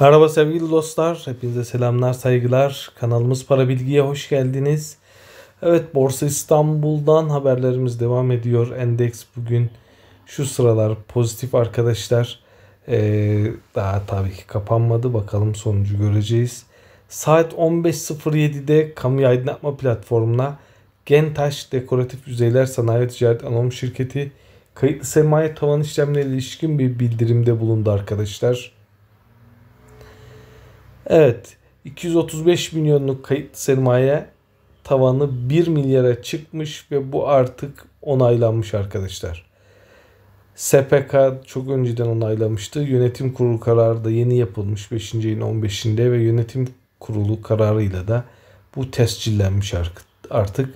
Merhaba sevgili dostlar. Hepinize selamlar, saygılar. Kanalımız Para Bilgi'ye hoş geldiniz. Evet Borsa İstanbul'dan haberlerimiz devam ediyor. Endeks bugün şu sıralar pozitif arkadaşlar. Ee, daha tabii ki kapanmadı. Bakalım sonucu göreceğiz. Saat 15.07'de kamu aydınlatma platformuna Gentaş Dekoratif Yüzeyler Sanayi Ticaret Anonim Şirketi kayıtlı sermaye tavan işlemlerine ilişkin bir bildirimde bulundu arkadaşlar. Evet 235 milyonluk kayıt sermaye tavanı 1 milyara çıkmış ve bu artık onaylanmış arkadaşlar. SPK çok önceden onaylamıştı. Yönetim kurulu kararı da yeni yapılmış 5. ayın 15'inde ve yönetim kurulu kararıyla da bu tescillenmiş artık.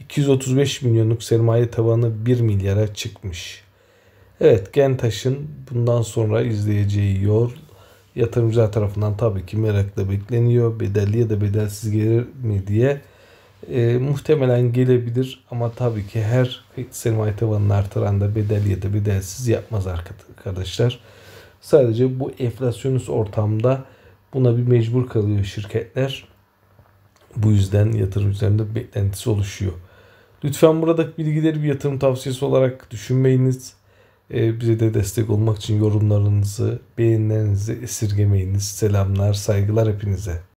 235 milyonluk sermaye tavanı 1 milyara çıkmış. Evet Gentaş'ın bundan sonra izleyeceği yol yatırımcılar tarafından tabii ki merakla bekleniyor. Bedelli ya da bedelsiz gelir mi diye. E, muhtemelen gelebilir ama tabii ki her sermaye tavanını artıran da bedelli ya da bedelsiz yapmaz arkadaşlar. Sadece bu enflasyonist ortamda buna bir mecbur kalıyor şirketler. Bu yüzden yatırımcıların da beklentisi oluşuyor. Lütfen buradaki bilgileri bir yatırım tavsiyesi olarak düşünmeyiniz. E, bize de destek olmak için yorumlarınızı, beğenilerinizi esirgemeyiniz. Selamlar, saygılar hepinize.